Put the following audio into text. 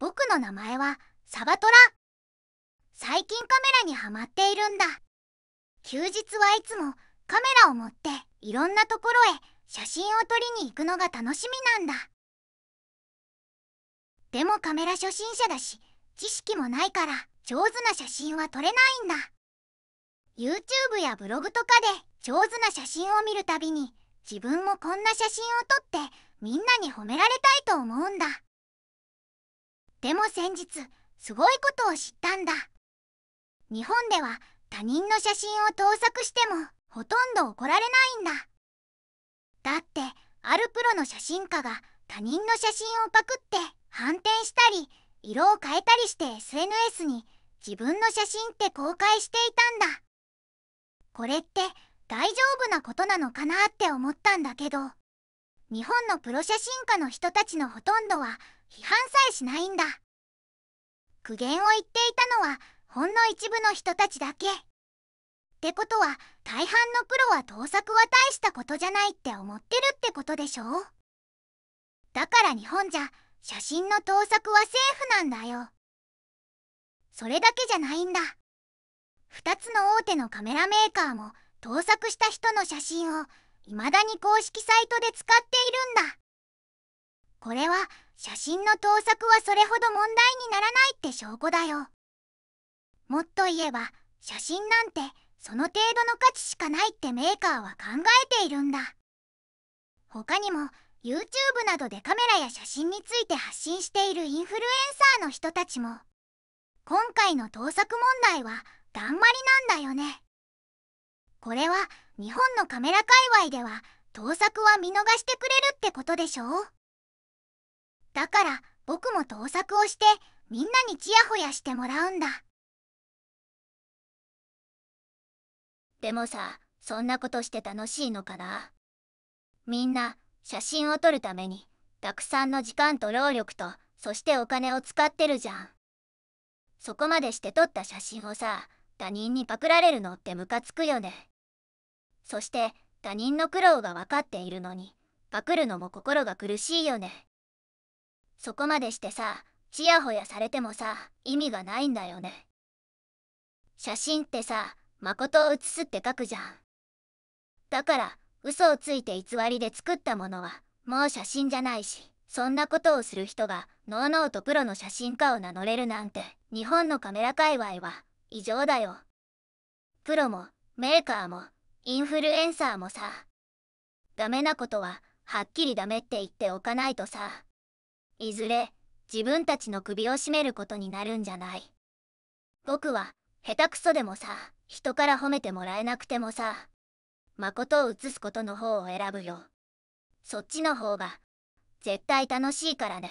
僕の名前はサバトラ最近カメラにはまっているんだ休日はいつもカメラを持っていろんなところへ写真を撮りに行くのが楽しみなんだでもカメラ初心者だし知識もないから上手な写真は撮れないんだ YouTube やブログとかで上手な写真を見るたびに自分もこんな写真を撮ってみんなに褒められたいと思うんだでも先日すごいことを知ったんだ日本では他人の写真を盗作してもほとんど怒られないんだだってあるプロの写真家が他人の写真をパクって反転したり色を変えたりして SNS に自分の写真って公開していたんだこれって大丈夫なことなのかなって思ったんだけど日本のプロ写真家の人たちのほとんどは批判さえしないんだ苦言を言っていたのはほんの一部の人たちだけってことは大半のプロは盗作は大したことじゃないって思ってるってことでしょだから日本じゃ写真の盗作はセーフなんだよそれだけじゃないんだ2つの大手のカメラメーカーも盗作した人の写真を未だに公式サイトで使っているんだ。これは写真の盗作はそれほど問題にならないって証拠だよ。もっと言えば写真なんてその程度の価値しかないってメーカーは考えているんだ。他にも YouTube などでカメラや写真について発信しているインフルエンサーの人たちも今回の盗作問題はだんまりなんだよね。これは日本のカメラ界隈では盗作は見逃してくれるってことでしょだから僕も盗作をしてみんなにチヤホヤしてもらうんだでもさそんなことして楽しいのかなみんな写真を撮るためにたくさんの時間と労力とそしてお金を使ってるじゃんそこまでして撮った写真をさ他人にパクられるのってムカつくよね。そして他人の苦労が分かっているのにパクるのも心が苦しいよね。そこまでしてさちやほやされてもさ意味がないんだよね。写真ってさ誠を写すって書くじゃん。だから嘘をついて偽りで作ったものはもう写真じゃないしそんなことをする人がノーノーとプロの写真家を名乗れるなんて日本のカメラ界隈は異常だよ。プロも、メーカーも、インフルエンサーもさ。ダメなことは、はっきりダメって言っておかないとさ。いずれ、自分たちの首を絞めることになるんじゃない。僕は、下手くそでもさ、人から褒めてもらえなくてもさ、誠を移すことの方を選ぶよ。そっちの方が、絶対楽しいからね。